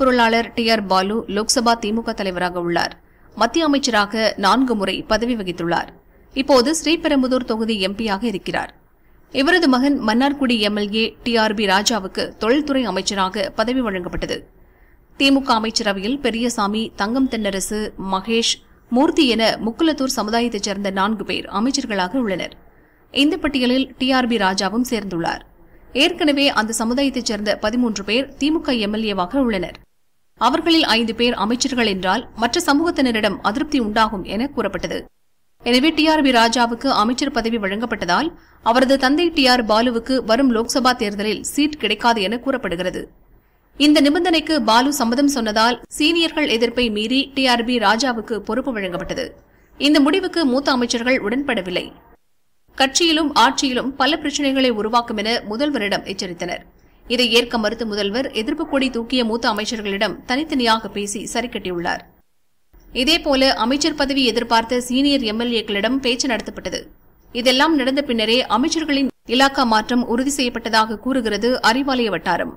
பொருளாளர் T R Balu Lok Sabha DMK தலைவராக உள்ளார் மத்திய அமைச்சராக நான்கு முறை பதவி வகித்துள்ளார் இப்போது ஸ்ரீபெரும்புதூர் தொகுதி எம்பியாக இருக்கிறார் இவரது மகன் Mannargudi MLA T R B ராஜாவுக்கு தொழில்துறை அமைச்சராக பதவி வழங்கப்பட்டது திமுக அமைச்சரவையில் பெரியசாமி தங்கம் தென்னரசு மகேஷ் மூர்த்தி என முக்குலத்தூர் சமுதாயத்தைச் சேர்ந்த நான்கு பேர் அமைச்சர்களாக உள்ளனர் இந்த பட்டியலில் டி ஆர் பி ராஜாவும் சேர்ந்துள்ளார் ஏற்கனவே அந்த சமுதாயத்தைச் சேர்ந்த பதிமூன்று பேர் திமுக எம்எல்ஏவாக உள்ளனர் அவர்களில் ஐந்து பேர் அமைச்சர்கள் என்றால் மற்ற சமூகத்தினரிடம் அதிருப்தி உண்டாகும் என கூறப்பட்டது எனவே டி ஆர் பி ராஜாவுக்கு அமைச்சர் பதவி வழங்கப்பட்டதால் அவரது தந்தை டி ஆர் பாலுவுக்கு வரும் லோக்சபா தேர்தலில் சீட் கிடைக்காது என கூறப்படுகிறது இந்த நிபந்தனைக்கு பாலு சம்மதம் சொன்னதால் சீனியர்கள் எதிர்ப்பை மீறி டி ஆர் பி ராஜாவுக்கு பொறுப்பு வழங்கப்பட்டது இந்த முடிவுக்கு மூத்த அமைச்சர்கள் உடன்படவில்லை கட்சியிலும் ஆட்சியிலும் பல பிரச்சனைகளை உருவாக்கும் என முதல்வரிடம் எச்சரித்தனர் இதை ஏற்க மறுத்த முதல்வர் எதிர்ப்பு கொடி தூக்கிய மூத்த அமைச்சர்களிடம் தனித்தனியாக பேசி சரிக்கட்டியுள்ளார் இதேபோல அமைச்சர் பதவி எதிர்பார்த்த சீனியர் எம்எல்ஏக்களிடம் பேச்சு நடத்தப்பட்டது இதெல்லாம் நடந்த பின்னரே அமைச்சர்களின் இலாக்கா மாற்றம் உறுதி செய்யப்பட்டதாக கூறுகிறது அறிவாலய வட்டாரம்